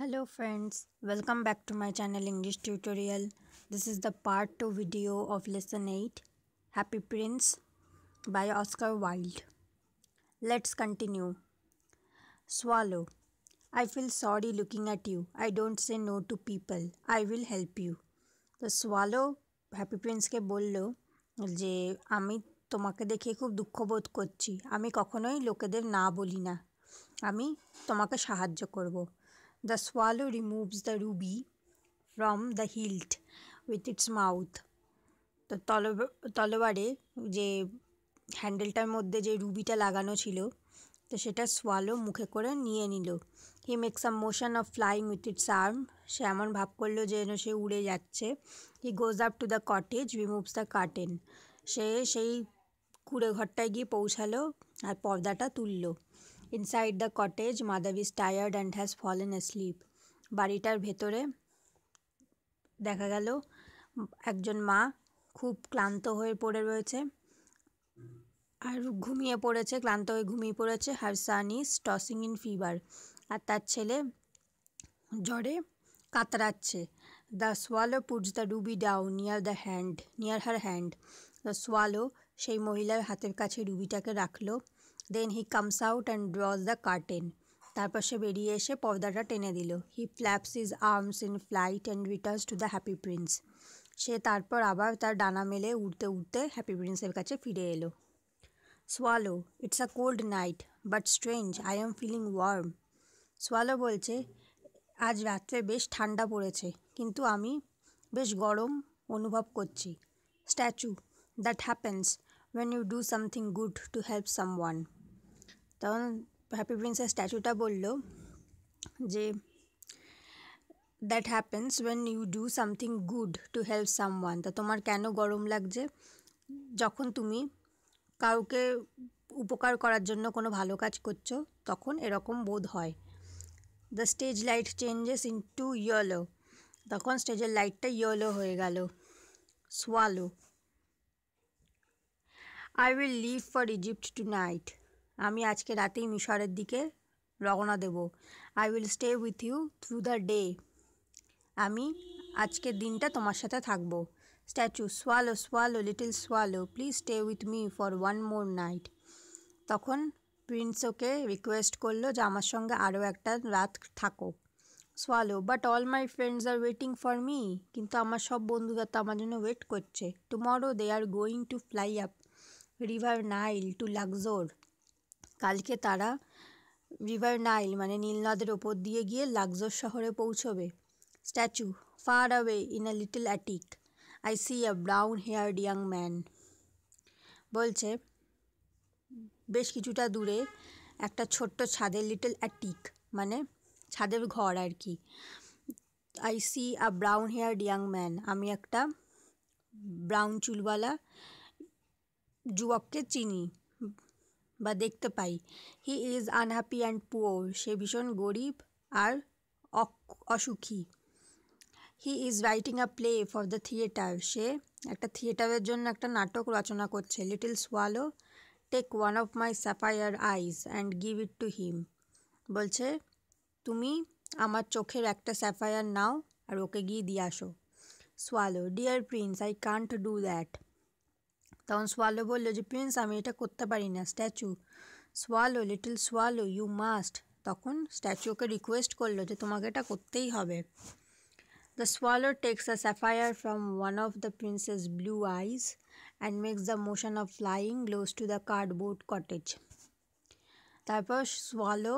hello friends welcome back to my channel english tutorial this is the part 2 video of lesson 8 happy prince by oscar wilde let's continue swallow i feel sorry looking at you i don't say no to people i will help you তো swallow happy প্রিন্সকে বলল যে je ami tomake dekhe khub dukkho করছি আমি Ami kokhonoi lokeder na bolina. Ami tomake shahajjo korbo. The swallow removes the ruby from the hilt with its mouth তো তলোয়ারে যে হ্যান্ডেলটার মধ্যে যে রুবিটা লাগানো ছিল তো সেটা সোয়ালো মুখে করে নিয়ে নিল he makes a motion of flying with its arm সে এমন ভাব করলো যে যেন সে উড়ে যাচ্ছে he goes up to the cottage removes the curtain সে সেই কুড়ে ঘরটায় গিয়ে পৌঁছালো আর পর্দাটা তুললো inside the cottage mother is tired and has fallen asleep. বাড়িটার ভেতরে দেখা গেল একজন মা খুব ক্লান্ত হয়ে পড়ে রয়েছে আর ঘুমিয়ে পড়েছে ক্লান্ত হয়ে ঘুমিয়ে পড়েছে her son is tossing in fever আর তার ছেলে জ্বরে কাতরাচ্ছে the swallow puts the ruby down near the hand near her hand the swallow সেই মহিলার হাতের কাছে রুবিটাকে রাখলো then he comes out and draws the curtain তারপর সে বেরিয়ে এসে পর্দাটা টেনে দিল he flaps his arms in flight and returns to the happy prince সে তারপর আবার তার ডানা মেলে উড়তে উড়তে হ্যাপি প্রিন্সের কাছে ফিরে এলো swallow it's a cold night but strange I am feeling warm swallow বলছে আজ রাত্রে বেশ ঠান্ডা পড়েছে কিন্তু আমি বেশ গরম অনুভব করছি statue that happens when you do something good to help someone তখন হ্যাপি প্রিন্সের স্ট্যাচুটা বলল যে that happens when you do something good to help someone তা তোমার কেন গরম লাগছে যখন তুমি কাউকে উপকার করার জন্য কোনো ভালো কাজ করছো তখন এরকম বোধ হয় the stage light changes into yellow তখন স্টেজের লাইটটা ইয়লো হয়ে গেল swallow I will leave for Egypt tonight আমি আজকে রাতেই মিশরের দিকে রওনা দেব I will stay with you through the day আমি আজকের দিনটা তোমার সাথে থাকব statue swallow swallow little swallow please stay with me for one more night তখন প্রিন্স ওকে রিকোয়েস্ট করলো যে আমার সঙ্গে আরও একটা রাত থাকো swallow but all my friends are waiting for me কিন্তু আমার সব বন্ধুরা তো আমার জন্য ওয়েট করছে tomorrow they are going to fly up river Nile to Luxor কালকে তারা রিভার নাইল মানে নীলনদের ওপর দিয়ে গিয়ে লাক্সোর শহরে পৌঁছবে statue far away in a little attic I see a brown haired young man বলছে বেশ কিছুটা দূরে একটা ছোট্ট ছাদের লিটল অ্যাটিক মানে ছাদের ঘর আর কি I see a brown haired young man আমি একটা ব্রাউন চুলওয়ালা যুবককে চিনি বা দেখতে পাই he is unhappy and poor সে ভীষণ গরিব আর অসুখী he is writing a play for the theatre সে একটা থিয়েটারের জন্য একটা নাটক রচনা করছে little swallow take one of my sapphire eyes and give it to him বলছে তুমি আমার চোখের একটা স্যাফায়ার নাও আর ওকে গিয়ে দিয়ে আসো swallow dear prince I can't do that তখন সোয়ালো বলল যে প্রিন্স আমি এটা করতে পারি না statue swallow little swallow you must তখন স্ট্যাচু ওকে রিকোয়েস্ট করলো যে তোমাকে এটা করতেই হবে the swallow takes a sapphire from one of the prince's blue eyes and makes the motion of flying goes to the cardboard cottage তারপর swallow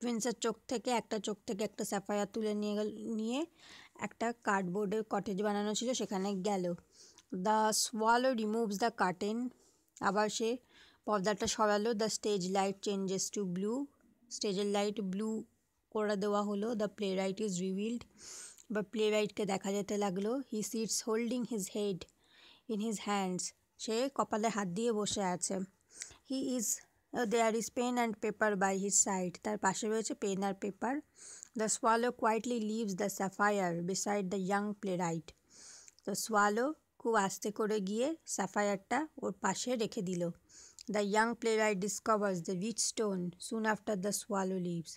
প্রিন্সের চোখ থেকে একটা চোখ থেকে একটা স্যাফায়ার তুলে নিয়ে গেল নিয়ে একটা কার্ডবোর্ডের কটেজ বানানো ছিল সেখানে গেল the swallow removes the curtain আবার সে পর্দাটা সরালো the stage light changes to blue স্টেজের লাইট ব্লু করে দেওয়া হলো the playwright is revealed বা প্লে রাইটকে দেখা যেতে লাগলো he sits holding his head in his hands সে কপালে হাত দিয়ে বসে আছে he is there is pen and paper by his side তার পাশে রয়েছে পেন আর paper the swallow quietly leaves the sapphire beside the young playwright the swallow খুব আস্তে করে গিয়ে সাফায়ারটা ওর পাশে রেখে দিল the young player discovers the rich stone soon after the swallow leaves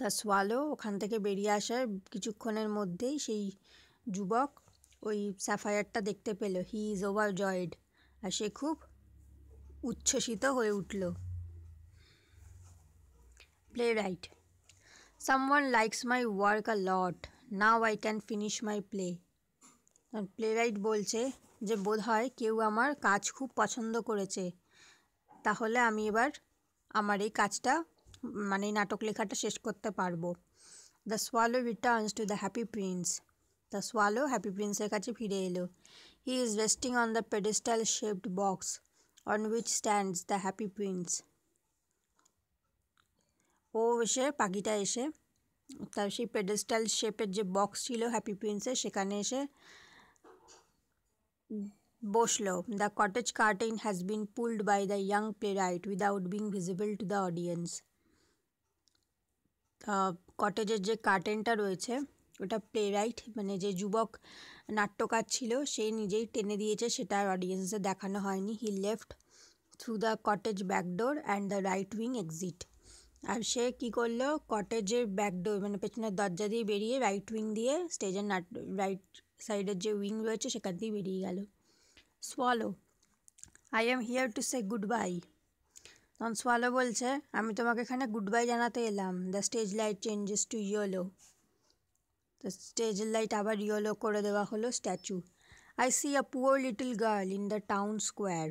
the swallow ওখান থেকে বেরিয়ে আসার কিছুক্ষণের মধ্যেই সেই যুবক ওই সাফায়ারটা দেখতে পেল হি ইজ ওভার জয়েড আর সে খুব উচ্ছ্বসিত হয়ে উঠল playwright someone likes my work a lot now I can finish my play playwright বলছে যে বোধ হয় কেউ আমার কাজ খুব পছন্দ করেছে তাহলে আমি এবার আমার এই কাজটা মানে নাটক লেখাটা শেষ করতে পারবো the swallow returns to the happy prince the swallow happy প্রিন্সের কাছে ফিরে এলো he is resting on the pedestal shaped box on which stands the happy prince ও এসে পাখিটা এসে তার সেই পেডেস্টাইল শেপের যে বক্স ছিল হ্যাপি প্রিন্সের সেখানে এসে Boschlow, the cottage curtain has been pulled by the young playwright without being visible to the audience. কটেজের যে কার্টেনটা রয়েছে ওটা প্লে রাইট মানে যে যুবক নাট্যকার ছিল সে নিজেই টেনে দিয়েছে সেটা আর অডিয়েন্সে দেখানো হয়নি he left through the cottage back door and the right wing exit আর সে কী করলো কটেজের ব্যাকডোর মানে পেছনের দরজা দিয়ে বেরিয়ে রাইট উইং দিয়ে স্টেজের নাট রাইট সাইডের যে উইং রয়েছে সেখান দিয়ে বেরিয়ে গেল swallow I am here to say goodbye তখন সোয়ালো বলছে আমি তোমাকে এখানে গুড বাই জানাতে এলাম the stage light changes to yellow তো স্টেজের লাইট আবার ইয়োলো করে দেওয়া হলো statue I see a poor little girl in the town square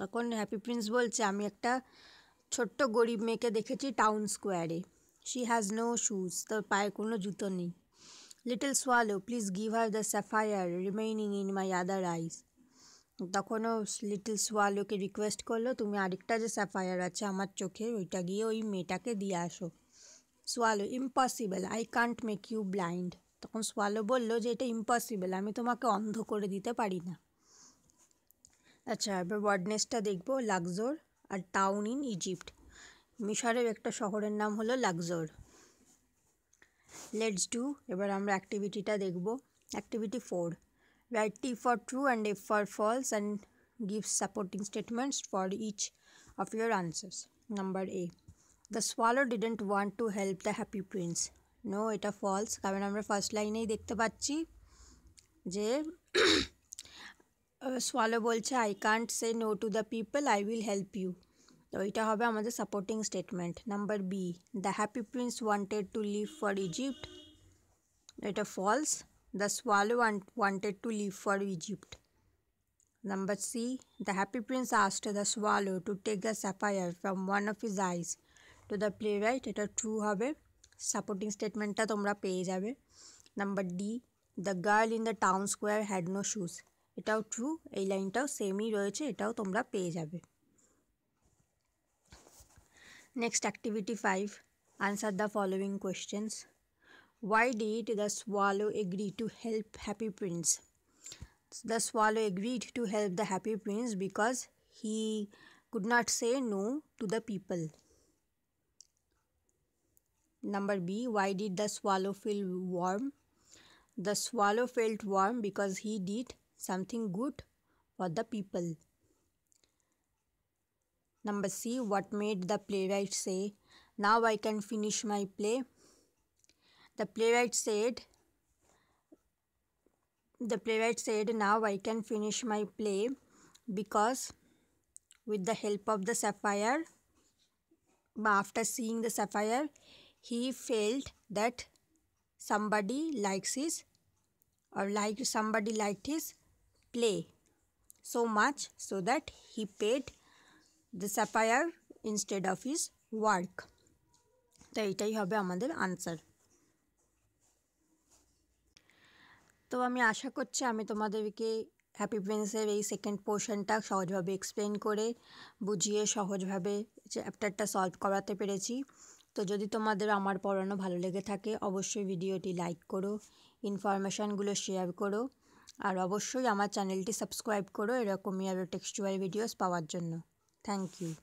তখন হ্যাপি প্রিন্স বলছে আমি একটা ছোট্ট গরিব মেয়েকে দেখেছি টাউন স্কোয়ারে শি হ্যাজ নো শুজ তার পায়ে কোনো জুতো নেই little swallow please give her the sapphire remaining in my other eyes তখনও লিটল সোয়ালোকে রিকোয়েস্ট করলো তুমি আরেকটা যে স্যাফায়ার আছে আমার চোখে ওইটা গিয়ে ওই মেয়েটাকে দিয়ে আসো swallow impossible I can't make you blind তখন সোয়ালো বললো যে এটা ইম্পসিবল আমি তোমাকে অন্ধ করে দিতে পারি না আচ্ছা এবার ওয়ার্ডনেসটা দেখবো লাকজোর আর টাউন ইন ইজিপ্ট মিশরের একটা শহরের নাম হলো লাকজোর লেটস ডু এবার আমরা অ্যাক্টিভিটিটা দেখব activity four right T for true and F for false and give supporting statements for each of your answers number A the swallow didn't want to help the happy prince no এটা false কারণ আমরা first লাইনেই দেখতে পাচ্ছি যে swallow বলছে I can't say no to the people I will help you তো এটা হবে আমাদের supporting statement number B the happy prince wanted to leave for Egypt এটা false the swallow wanted to leave for Egypt number C the happy prince asked the swallow to take the sapphire from one of his eyes to the playwright এটা true হবে supporting স্টেটমেন্টটা তোমরা পেয়ে যাবে number D the girl in the town square had no shoes এটাও true এই লাইনটাও সেমই রয়েছে এটাও তোমরা পেয়ে যাবে Next activity 5. Answer the following questions. Why did the swallow agree to help Happy Prince? The swallow agreed to help the Happy Prince because he could not say no to the people. Number B. Why did the swallow feel warm? The swallow felt warm because he did something good for the people. Number C. What made the playwright say, Now I can finish my play? The playwright said, the playwright said, Now I can finish my play because with the help of the sapphire, after seeing the sapphire, he felt that somebody likes his or liked somebody liked his play so much so that he paid the sapphire instead of his work তো এইটাই হবে আমাদের answer তো আমি আশা করছি আমি তোমাদেরকে happy প্রিন্সের এই সেকেন্ড পোর্শনটা সহজভাবে এক্সপ্লেন করে বুঝিয়ে সহজভাবে চ্যাপ্টারটা সলভ করাতে পেরেছি তো যদি তোমাদের আমার পড়ানো ভালো লেগে থাকে অবশ্যই ভিডিওটি লাইক করো ইনফরমেশানগুলো শেয়ার করো আর অবশ্যই আমার চ্যানেলটি সাবস্ক্রাইব করো এরকমই আরও টেক্সচুয়াল ভিডিওস পাওয়ার জন্য Thank you.